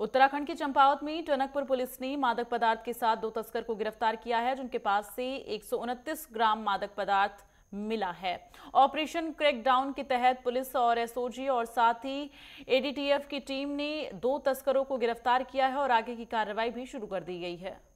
उत्तराखंड के चंपावत में टनकपुर पुलिस ने मादक पदार्थ के साथ दो तस्कर को गिरफ्तार किया है जिनके पास से एक ग्राम मादक पदार्थ मिला है ऑपरेशन क्रैकडाउन के तहत पुलिस और एसओजी और साथ ही एडीटीएफ की टीम ने दो तस्करों को गिरफ्तार किया है और आगे की कार्रवाई भी शुरू कर दी गई है